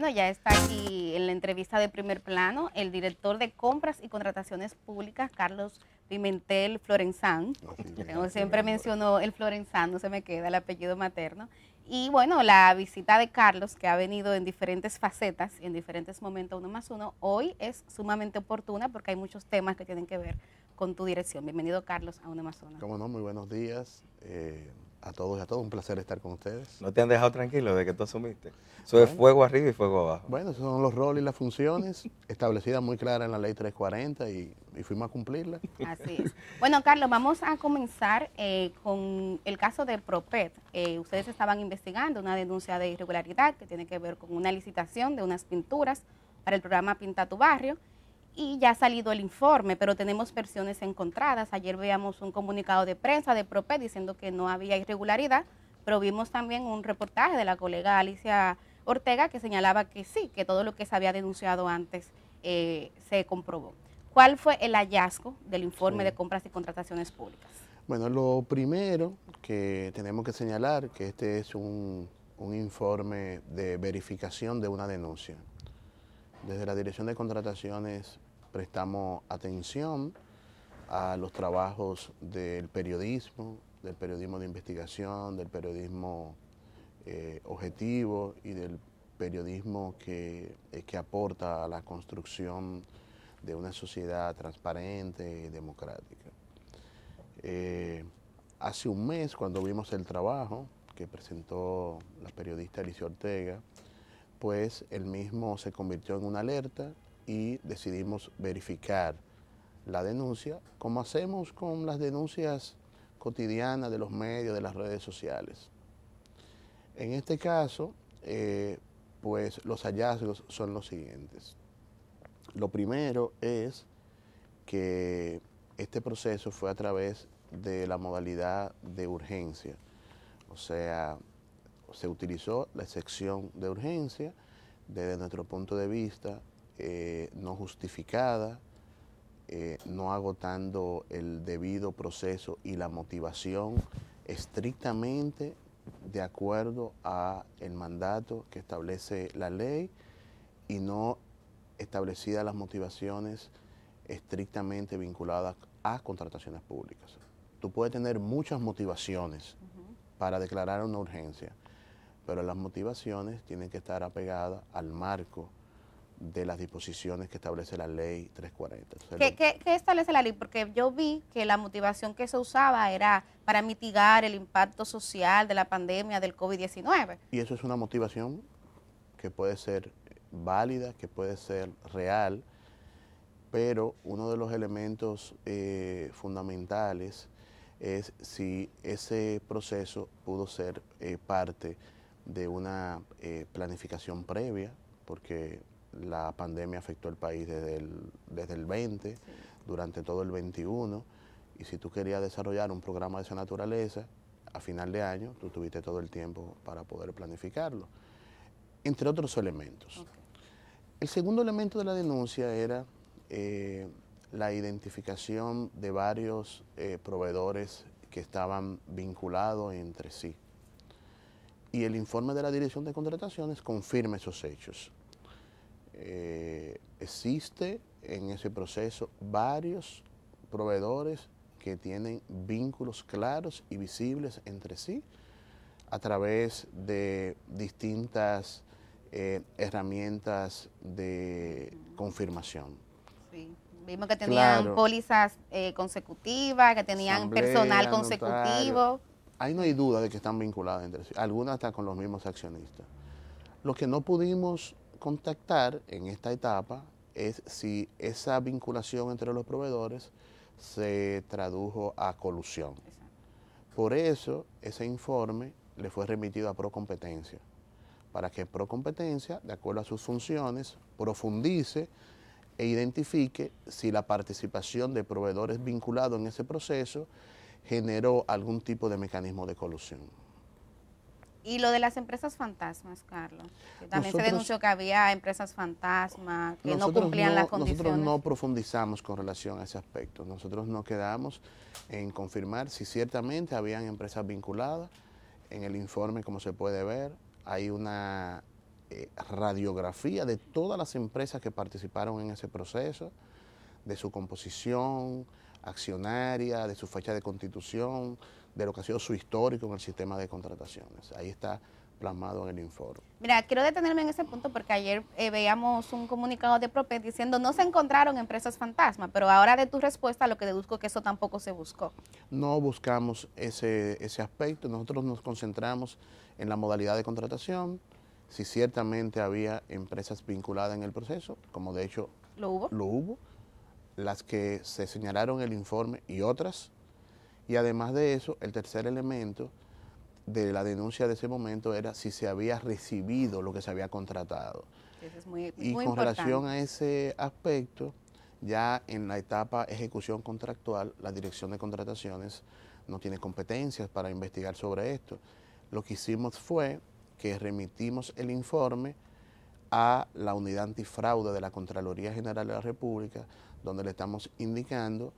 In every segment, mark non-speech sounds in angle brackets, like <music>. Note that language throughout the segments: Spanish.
Bueno, ya está aquí en la entrevista de primer plano el director de compras y contrataciones públicas, Carlos Pimentel Florenzán. <laughs> como siempre mencionó el Florenzán, no se me queda el apellido materno. Y bueno, la visita de Carlos, que ha venido en diferentes facetas, en diferentes momentos uno más uno, hoy es sumamente oportuna porque hay muchos temas que tienen que ver con tu dirección. Bienvenido, Carlos, a uno más uno. no, muy buenos días. Eh, a todos y a todos. Un placer estar con ustedes. ¿No te han dejado tranquilo de que tú asumiste? Eso es fuego arriba y fuego abajo. Bueno, esos son los roles y las funciones <laughs> establecidas muy claras en la ley 340 y, y fuimos a cumplirla. Así es. Bueno, Carlos, vamos a comenzar eh, con el caso de Propet. Eh, ustedes estaban investigando una denuncia de irregularidad que tiene que ver con una licitación de unas pinturas para el programa Pinta tu Barrio y ya ha salido el informe, pero tenemos versiones encontradas. Ayer veíamos un comunicado de prensa de PROPE diciendo que no había irregularidad, pero vimos también un reportaje de la colega Alicia Ortega que señalaba que sí, que todo lo que se había denunciado antes eh, se comprobó. ¿Cuál fue el hallazgo del informe de compras y contrataciones públicas? Bueno, lo primero que tenemos que señalar que este es un informe de verificación de una denuncia. Desde la Dirección de Contrataciones prestamos atención a los trabajos del periodismo, del periodismo de investigación, del periodismo eh, objetivo y del periodismo que, eh, que aporta a la construcción de una sociedad transparente y democrática. Eh, hace un mes, cuando vimos el trabajo que presentó la periodista Alicia Ortega, pues el mismo se convirtió en una alerta y decidimos verificar la denuncia, como hacemos con las denuncias cotidianas de los medios, de las redes sociales. En este caso, eh, pues los hallazgos son los siguientes. Lo primero es que este proceso fue a través de la modalidad de urgencia, o sea, se utilizó la excepción de urgencia, desde nuestro punto de vista, eh, no justificada, eh, no agotando el debido proceso y la motivación estrictamente de acuerdo a el mandato que establece la ley y no establecidas las motivaciones estrictamente vinculadas a contrataciones públicas. Tú puedes tener muchas motivaciones para declarar una urgencia, pero las motivaciones tienen que estar apegadas al marco de las disposiciones que establece la ley 340. qué, establece la ley? Porque yo vi que la motivación que se usaba era para mitigar el impacto social de la pandemia del COVID-19. Y eso es una motivación que puede ser válida, que puede ser real, pero uno de los elementos eh, fundamentales es si ese proceso pudo ser eh, parte de una eh, planificación previa, porque la pandemia afectó al país desde el, desde el 20, durante todo el 21, y si tú querías desarrollar un programa de esa naturaleza, a final de año tú tuviste todo el tiempo para poder planificarlo, entre otros elementos. El segundo elemento de la denuncia era eh, la identificación de varios eh, proveedores que estaban vinculados entre sí y el informe de la Dirección de Contrataciones confirma esos hechos. Eh, existe en ese proceso varios proveedores que tienen vínculos claros y visibles entre sí a través de distintas eh, herramientas de confirmación. Sí. Vimos que tenían pólizas eh, consecutivas, que tenían personal consecutivo ahí no hay duda de que están vinculadas entre sí, algunas hasta con los mismos accionistas. Lo que no pudimos contactar en esta etapa es si esa vinculación entre los proveedores se tradujo a colusión. Por eso ese informe le fue remitido a Procompetencia, para que Procompetencia, de acuerdo a sus funciones, profundice e identifique si la participación de proveedores vinculados en ese proceso generó algún tipo de mecanismo de colusión. Y lo de las empresas fantasmas, Carlos. También se denunció que había empresas fantasmas que no cumplían las condiciones. Nosotros no profundizamos con relación a ese aspecto. Nosotros no quedamos en confirmar si ciertamente habían empresas vinculadas. En el informe, como se puede ver, hay una eh, radiografía de todas las empresas que participaron en ese proceso, de su composición, accionaria, de su fecha de constitución, de lo que ha sido su histórico en el sistema de contrataciones. Ahí está plasmado en el informe. Mira, quiero detenerme en ese punto porque ayer eh, veíamos un comunicado de Propet diciendo no se encontraron empresas fantasma, pero ahora de tu respuesta lo que deduzco que eso tampoco se buscó. No buscamos ese, ese aspecto, nosotros nos concentramos en la modalidad de contratación, si ciertamente había empresas vinculadas en el proceso, como de hecho lo lo hubo las que se señalaron el informe y otras. Y además de eso, el tercer elemento de la denuncia de ese momento era si se había recibido lo que se había contratado. y con relación a ese aspecto, ya en la etapa ejecución contractual, la Dirección de Contrataciones no tiene competencias para investigar sobre esto. Lo que hicimos fue que remitimos el informe a la unidad antifraude de la Contraloría General de la República, donde le estamos indicando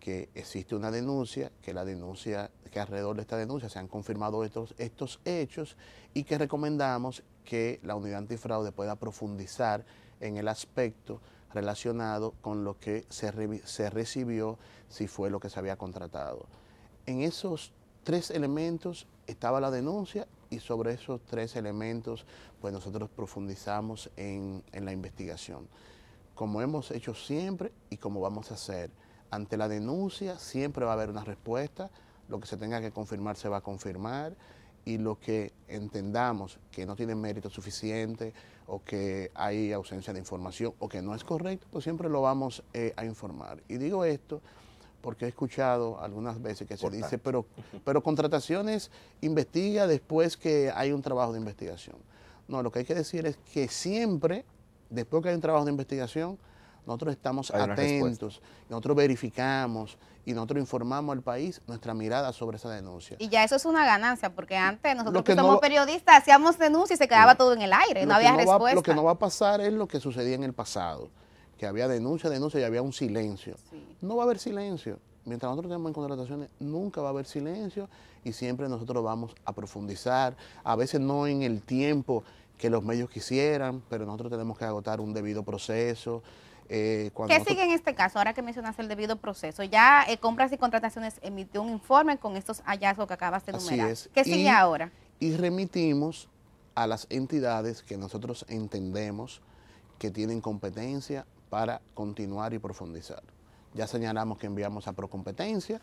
que existe una denuncia, que la denuncia, que alrededor de esta denuncia se han confirmado estos, estos hechos y que recomendamos que la unidad antifraude pueda profundizar en el aspecto relacionado con lo que se, recibió, si fue lo que se había contratado. En esos tres elementos estaba la denuncia y sobre esos tres elementos pues nosotros profundizamos en, la investigación. Como hemos hecho siempre y como vamos a hacer, ante la denuncia siempre va a haber una respuesta, lo que se tenga que confirmar se va a confirmar y lo que entendamos que no tiene mérito suficiente o que hay ausencia de información o que no es correcto, pues siempre lo vamos eh, a informar. Y digo esto porque he escuchado algunas veces que se dice, pero, <laughs> pero contrataciones investiga después que hay un trabajo de investigación. No, lo que hay que decir es que siempre, después que hay un trabajo de investigación, nosotros estamos atentos, nosotros verificamos y nosotros informamos al país nuestra mirada sobre esa denuncia. Y ya eso es una ganancia, porque antes nosotros que, somos periodistas hacíamos denuncias y se quedaba todo en el aire, no había respuesta. lo que no va a pasar es lo que sucedía en el pasado que había denuncia, denuncia y había un silencio. No va a haber silencio. Mientras nosotros tenemos contrataciones, nunca va a haber silencio y siempre nosotros vamos a profundizar, a veces no en el tiempo que los medios quisieran, pero nosotros tenemos que agotar un debido proceso. Eh, ¿Qué sigue en este caso? Ahora que mencionas el debido proceso, ya eh, Compras y Contrataciones emitió un informe con estos hallazgos que acabas de enumerar. ¿Qué sigue ahora? Y remitimos a las entidades que nosotros entendemos que tienen competencia para continuar y profundizar. Ya señalamos que enviamos a Procompetencia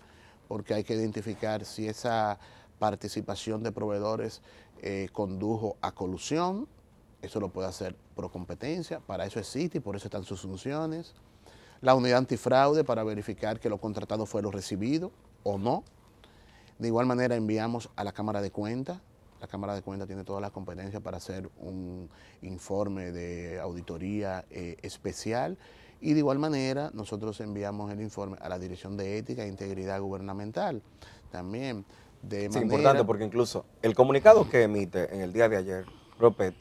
porque hay que identificar si esa participación de proveedores eh, condujo a colusión. Eso lo puede hacer Procompetencia, para eso es y por eso están sus funciones. La unidad antifraude para verificar que lo contratado fue lo recibido o no. De igual manera enviamos a la Cámara de Cuentas la Cámara de Cuentas tiene todas las competencias para hacer un informe de auditoría eh, especial y de igual manera nosotros enviamos el informe a la Dirección de Ética e Integridad Gubernamental también. De es importante porque incluso el comunicado que emite en el día de ayer, Ropet,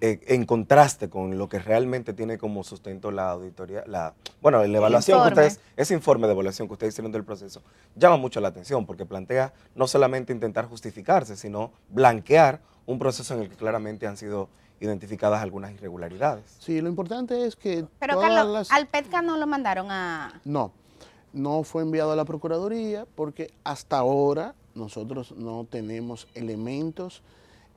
eh, en contraste con lo que realmente tiene como sustento la auditoría, la, bueno, la evaluación que ustedes, ese informe de evaluación que ustedes hicieron del proceso, llama mucho la atención porque plantea no solamente intentar justificarse, sino blanquear un proceso en el que claramente han sido identificadas algunas irregularidades. Sí, lo importante es que... Pero Carlos, al PETCA no lo mandaron a... No, no fue enviado a la Procuraduría porque hasta ahora nosotros no tenemos elementos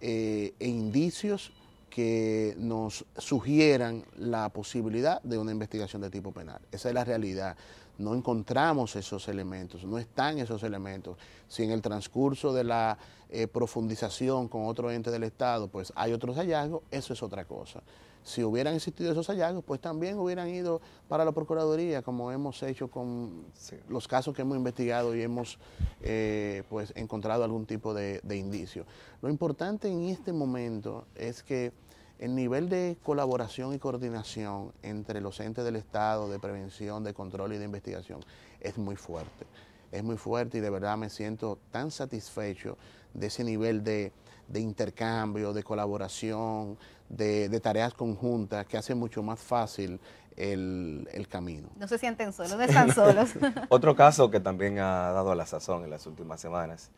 eh, e indicios que nos sugieran la posibilidad de una investigación de tipo penal. Esa es la realidad no encontramos esos elementos, no están esos elementos. Si en el transcurso de la eh, profundización con otro ente del Estado, pues hay otros hallazgos, eso es otra cosa. Si hubieran existido esos hallazgos, pues también hubieran ido para la Procuraduría, como hemos hecho con los casos que hemos investigado y hemos eh, pues encontrado algún tipo de, de indicio. Lo importante en este momento es que el nivel de colaboración y coordinación entre los entes del Estado de prevención, de control y de investigación es muy fuerte. Es muy fuerte y de verdad me siento tan satisfecho de ese nivel de, intercambio, de colaboración, de, tareas conjuntas que hace mucho más fácil el, camino. No se sienten solos, no están <laughs> solos. Otro caso que también ha dado a la sazón en las últimas semanas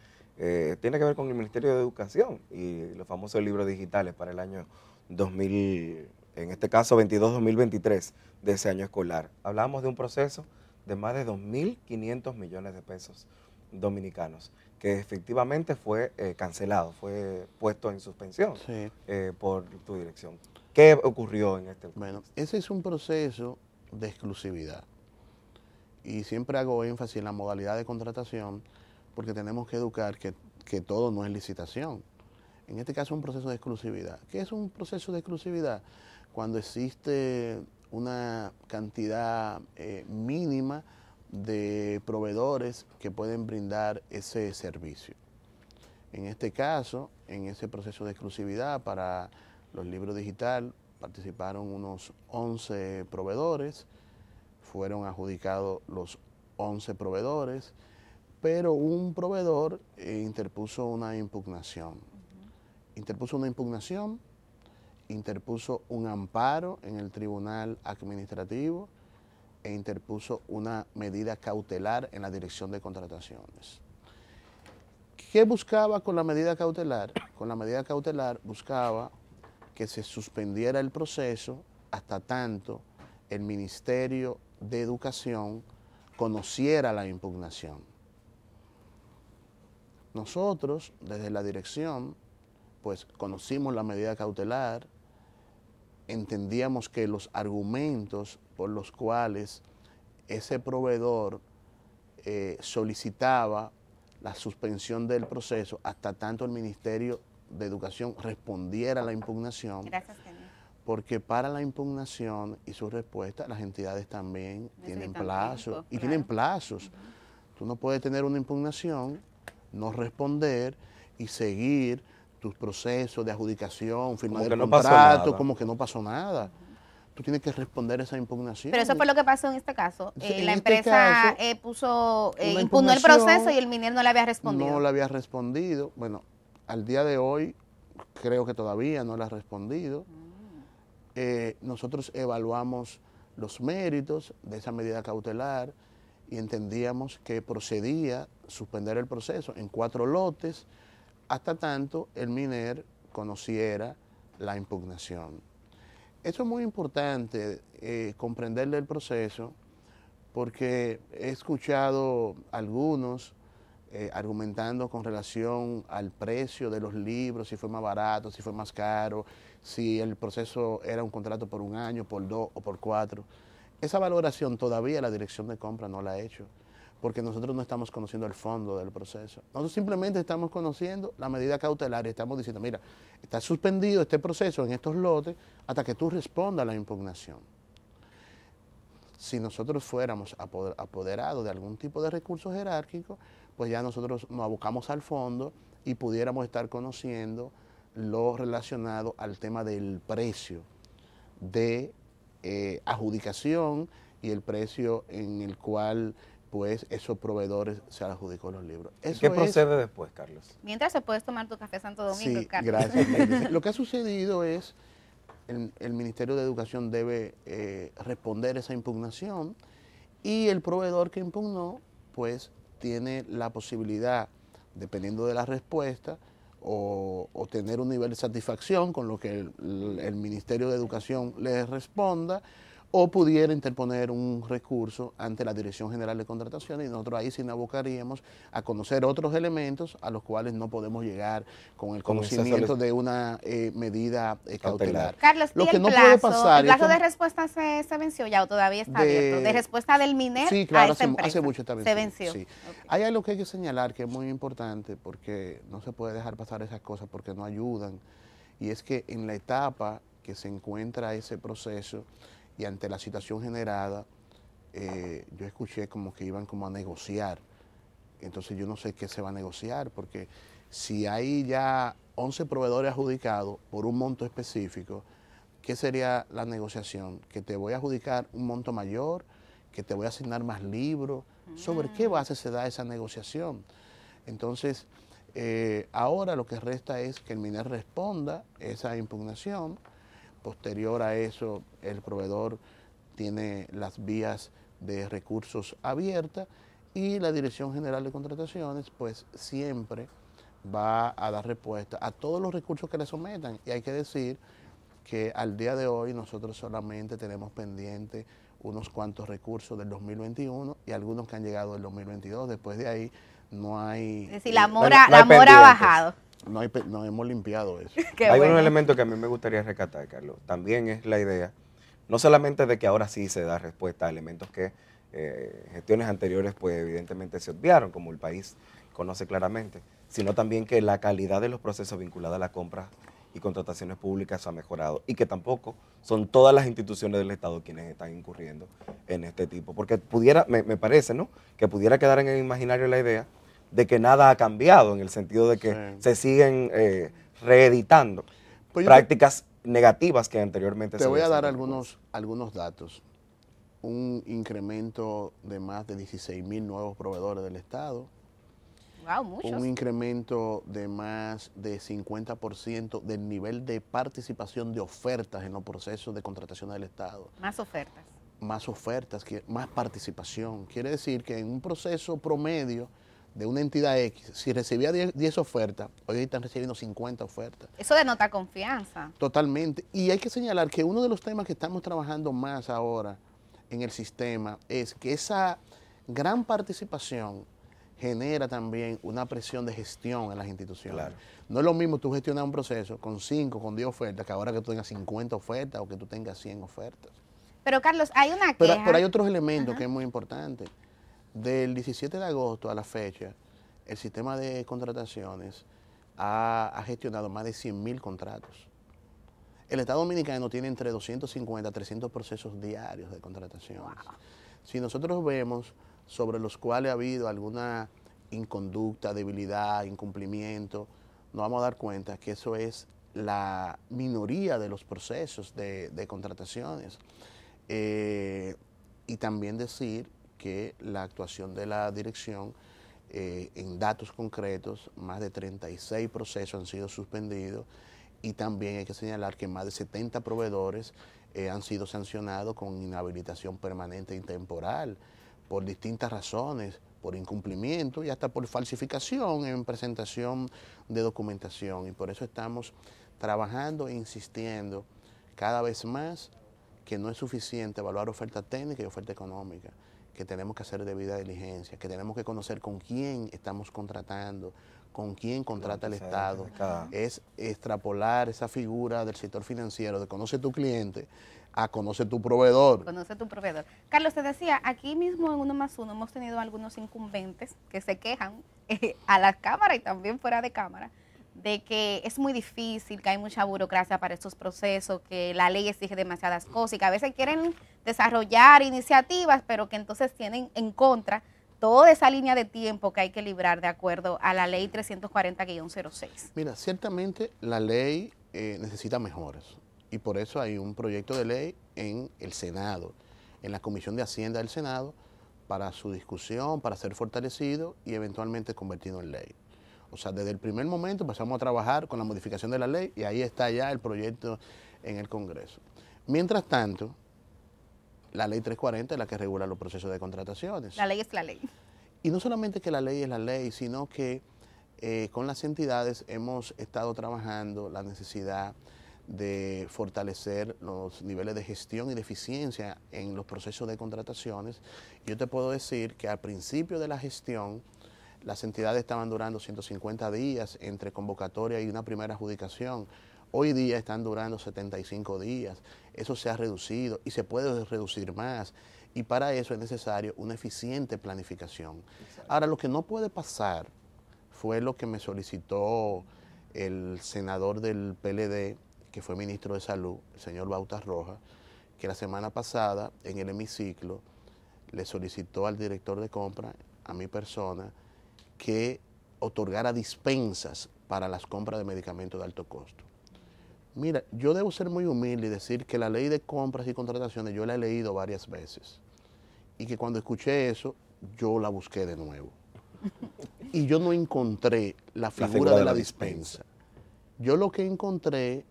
eh, tiene que ver con el Ministerio de Educación y los famosos libros digitales para el año 2000, en este caso 22-2023 de ese año escolar. Hablábamos de un proceso de más de 2.500 millones de pesos dominicanos, que efectivamente fue eh, cancelado, fue puesto en suspensión eh, por tu dirección. ¿Qué ocurrió en este proceso? Bueno, ese es un proceso de exclusividad. Y siempre hago énfasis en la modalidad de contratación porque tenemos que educar que, todo no es licitación. En este caso, un proceso de exclusividad. ¿Qué es un proceso de exclusividad? Cuando existe una cantidad eh, mínima de proveedores que pueden brindar ese servicio. En este caso, en ese proceso de exclusividad para los libros digital, participaron unos 11 proveedores, fueron adjudicados los 11 proveedores, pero un proveedor eh, interpuso una impugnación. Interpuso una impugnación, interpuso un amparo en el tribunal administrativo e interpuso una medida cautelar en la dirección de contrataciones. ¿Qué buscaba con la medida cautelar? Con la medida cautelar buscaba que se suspendiera el proceso hasta tanto el Ministerio de Educación conociera la impugnación. Nosotros, desde la dirección, pues conocimos la medida cautelar, entendíamos que los argumentos por los cuales ese proveedor eh, solicitaba la suspensión del proceso hasta tanto el Ministerio de Educación respondiera a la impugnación. Gracias, porque para la impugnación y su respuesta, las entidades también tienen plazos. y tienen plazos. Tú no puedes tener una impugnación no responder y seguir tus procesos de adjudicación, firma el contrato, como que no pasó nada. Tú tienes que responder esa impugnación. Pero eso fue lo que pasó en este caso. Eh, la este empresa eh, puso, eh, impugnó el proceso y el minero no le había respondido. No le había respondido. Bueno, al día de hoy creo que todavía no le ha respondido. Mm. nosotros evaluamos los méritos de esa medida cautelar y entendíamos que procedía suspender el proceso en cuatro lotes hasta tanto el MINER conociera la impugnación. Esto es muy importante eh, comprenderle el proceso porque he escuchado algunos eh, argumentando con relación al precio de los libros, si fue más barato, si fue más caro, si el proceso era un contrato por un año, por dos o por cuatro. Esa valoración todavía la dirección de compra no la ha hecho, porque nosotros no estamos conociendo el fondo del proceso. Nosotros simplemente estamos conociendo la medida cautelar y estamos diciendo, mira, está suspendido este proceso en estos lotes hasta que tú respondas a la impugnación. Si nosotros fuéramos apoderados de algún tipo de recurso jerárquico, pues ya nosotros nos abocamos al fondo y pudiéramos estar conociendo lo relacionado al tema del precio de eh, adjudicación y el precio en el cual pues esos proveedores se adjudicó los libros. ¿Qué procede después, Carlos? Mientras se puedes tomar tu café Santo Domingo, sí, Carlos. Gracias. <laughs> Lo que ha sucedido es el, el Ministerio de Educación debe eh, responder esa impugnación y el proveedor que impugnó, pues tiene la posibilidad, dependiendo de la respuesta, o, tener un nivel de satisfacción con lo que el, el Ministerio de Educación les responda o pudiera interponer un recurso ante la Dirección General de Contratación y nosotros ahí sí nos abocaríamos a conocer otros elementos a los cuales no podemos llegar con el conocimiento de una eh, medida eh, cautelar. Carlos, lo plazo, el plazo de respuesta se, venció ya o todavía está de, abierto, de respuesta del MINER sí, claro, hace, mucho está Se venció. Hay algo que hay que señalar que es muy importante porque no se puede dejar pasar esas cosas porque no ayudan y es que en la etapa que se encuentra ese proceso, y ante la situación generada, eh, yo escuché como que iban como a negociar. Entonces yo no sé qué se va a negociar, porque si hay ya 11 proveedores adjudicados por un monto específico, ¿qué sería la negociación? ¿Que te voy a adjudicar un monto mayor? ¿Que te voy a asignar más libros? ¿Sobre qué ah. base se da esa negociación? Entonces, eh, ahora lo que resta es que el MINER responda esa impugnación Posterior a eso, el proveedor tiene las vías de recursos abiertas y la Dirección General de Contrataciones pues siempre va a dar respuesta a todos los recursos que le sometan. Y hay que decir que al día de hoy nosotros solamente tenemos pendiente unos cuantos recursos del 2021 y algunos que han llegado del 2022. Después de ahí no hay... Es decir, la mora, ha bajado. No, hay, hemos limpiado eso. <laughs> hay un elemento que a mí me gustaría rescatar, Carlos. También es la idea, no solamente de que ahora sí se da respuesta a elementos que eh, gestiones anteriores pues evidentemente se obviaron, como el país conoce claramente, sino también que la calidad de los procesos vinculados a la compra y contrataciones públicas ha mejorado y que tampoco son todas las instituciones del Estado quienes están incurriendo en este tipo. Porque pudiera, me, me parece, ¿no? Que pudiera quedar en el imaginario la idea de que nada ha cambiado, en el sentido de que se siguen eh, reeditando pues prácticas negativas que anteriormente te se Te voy a dar algunos, algunos datos. Un incremento de más de 16 mil nuevos proveedores del Estado. Wow, un incremento de más de 50% del nivel de participación de ofertas en los procesos de contratación del Estado. Más ofertas. Más ofertas, más participación. Quiere decir que en un proceso promedio de una entidad X, si recibía 10, ofertas, hoy están recibiendo 50 ofertas. Eso denota confianza. Totalmente. Y hay que señalar que uno de los temas que estamos trabajando más ahora en el sistema es que esa gran participación genera también una presión de gestión en las instituciones. No es lo mismo tú gestionar un proceso con 5, con 10 ofertas, que ahora que tú tengas 50 ofertas o que tú tengas 100 ofertas. Pero Carlos, hay una queja. Pero, hay otros elementos que es muy importante. Del 17 de agosto a la fecha, el sistema de contrataciones ha, gestionado más de 100.000 contratos. El Estado Dominicano tiene entre 250 y 300 procesos diarios de contrataciones. Si nosotros vemos sobre los cuales ha habido alguna inconducta, debilidad, incumplimiento, nos vamos a dar cuenta que eso es la minoría de los procesos de, contrataciones. Eh, y también decir que la actuación de la dirección eh, en datos concretos, más de 36 procesos han sido suspendidos y también hay que señalar que más de 70 proveedores eh, han sido sancionados con inhabilitación permanente y temporal por distintas razones, por incumplimiento y hasta por falsificación en presentación de documentación. Y por eso estamos trabajando e insistiendo cada vez más que no es suficiente evaluar oferta técnica y oferta económica que tenemos que hacer debida diligencia, que tenemos que conocer con quién estamos contratando, con quién contrata el Estado. Es extrapolar esa figura del sector financiero, de conoce tu cliente, a conoce tu proveedor. Conoce tu proveedor. Carlos, te decía, aquí mismo en Uno más Uno hemos tenido algunos incumbentes que se quejan <laughs> eh, a la cámara y también fuera de cámara de que es muy difícil, que hay mucha burocracia para estos procesos, que la ley exige demasiadas cosas y que a veces quieren desarrollar iniciativas, pero que entonces tienen en contra toda esa línea de tiempo que hay que librar de acuerdo a la ley 340-06. Mira, ciertamente la ley eh, necesita mejoras y por eso hay un proyecto de ley en el Senado, en la Comisión de Hacienda del Senado, para su discusión, para ser fortalecido y eventualmente convertido en ley. O sea, desde el primer momento empezamos a trabajar con la modificación de la ley y ahí está ya el proyecto en el Congreso. Mientras tanto, la ley 340 es la que regula los procesos de contrataciones. La ley es la ley. Y no solamente que la ley es la ley, sino que eh, con las entidades hemos estado trabajando la necesidad de fortalecer los niveles de gestión y de eficiencia en los procesos de contrataciones. Yo te puedo decir que al principio de la gestión, las entidades estaban durando 150 días entre convocatoria y una primera adjudicación. Hoy día están durando 75 días. Eso se ha reducido y se puede reducir más. Y para eso es necesario una eficiente planificación. Ahora, lo que no puede pasar fue lo que me solicitó el senador del PLD, que fue ministro de Salud, el señor Bautas Rojas, que la semana pasada en el hemiciclo le solicitó al director de compra, a mi persona, que otorgara dispensas para las compras de medicamentos de alto costo. Mira, yo debo ser muy humilde y decir que la ley de compras y contrataciones yo la he leído varias veces y que cuando escuché eso yo la busqué de nuevo. <laughs> Y yo no encontré la figura, de, la, dispensa. Yo lo que encontré,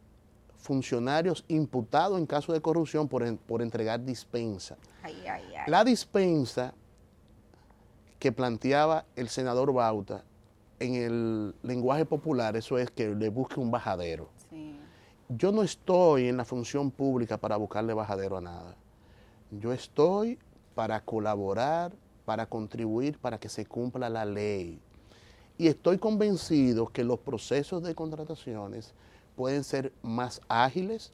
funcionarios imputados en caso de corrupción por, por entregar dispensa. La dispensa que planteaba el senador Bauta en el lenguaje popular, eso es que le busque un bajadero. Yo no estoy en la función pública para buscarle bajadero a nada. Yo estoy para colaborar, para contribuir, para que se cumpla la ley. Y estoy convencido que los procesos de contrataciones pueden ser más ágiles,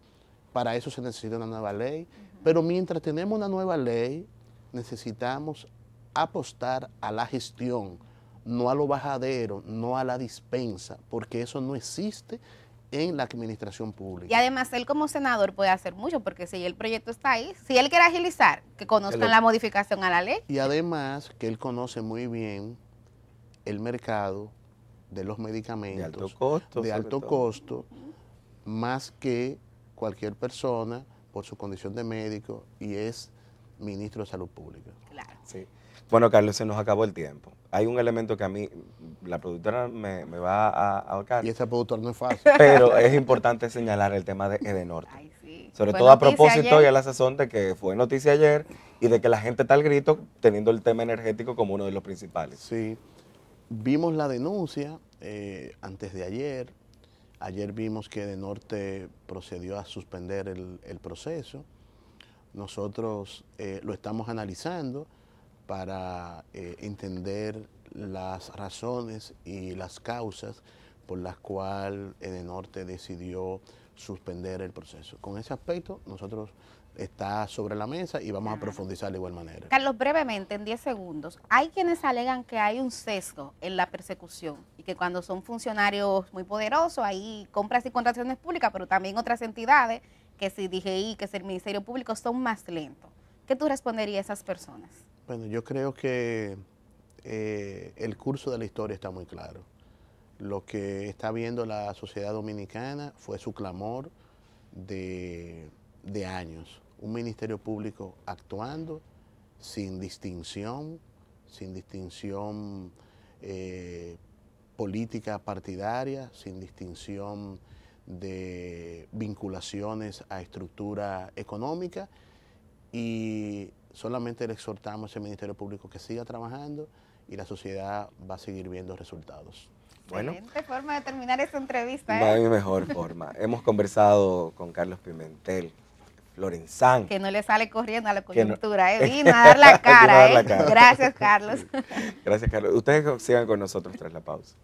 para eso se necesita una nueva ley, pero mientras tenemos una nueva ley, necesitamos apostar a la gestión, no a lo bajadero, no a la dispensa, porque eso no existe en la administración pública. Y además él como senador puede hacer mucho, porque si el proyecto está ahí, si él quiere agilizar, que conozcan la modificación a la ley. Y además que él conoce muy bien el mercado de los medicamentos de alto costo, de alto costo más que cualquier persona por su condición de médico y es ministro de Salud Pública. Claro. Sí. Bueno, Carlos, se nos acabó el tiempo. Hay un elemento que a mí, la productora me, va a ahorcar. Y esta productor no es fácil. <laughs> Pero es importante señalar el tema de Edenorte. Sobre todo a propósito y a la sazón de que fue noticia ayer y de que la gente está al grito teniendo el tema energético como uno de los principales. Sí. Vimos la denuncia eh, antes de ayer. Ayer vimos que Edenorte procedió a suspender el, proceso. Nosotros eh, lo estamos analizando para eh, entender las razones y las causas por las cuales el norte decidió suspender el proceso. Con ese aspecto, nosotros está sobre la mesa y vamos a profundizar de igual manera. Carlos, brevemente, en 10 segundos, hay quienes alegan que hay un sesgo en la persecución y que cuando son funcionarios muy poderosos hay compras y contrataciones públicas, pero también otras entidades, que si DGI, que es el Ministerio Público, son más lentos. ¿Qué tú responderías a esas personas? Bueno, yo creo que eh, el curso de la historia está muy claro. Lo que está viendo la sociedad dominicana fue su clamor de, años. Un ministerio público actuando sin distinción, sin distinción eh, política partidaria, sin distinción de vinculaciones a estructura económica y solamente le exhortamos al Ministerio Público que siga trabajando y la sociedad va a seguir viendo resultados. Bueno, Excelente forma de terminar esta entrevista. ¿eh? mejor forma. <laughs> Hemos conversado con Carlos Pimentel, Florenzán. Que no le sale corriendo a la coyuntura, ¿eh? <laughs> Vino a la cara, dar la cara. ¿eh? Gracias, Carlos. <laughs> Gracias, Carlos. Ustedes sigan con nosotros tras la pausa.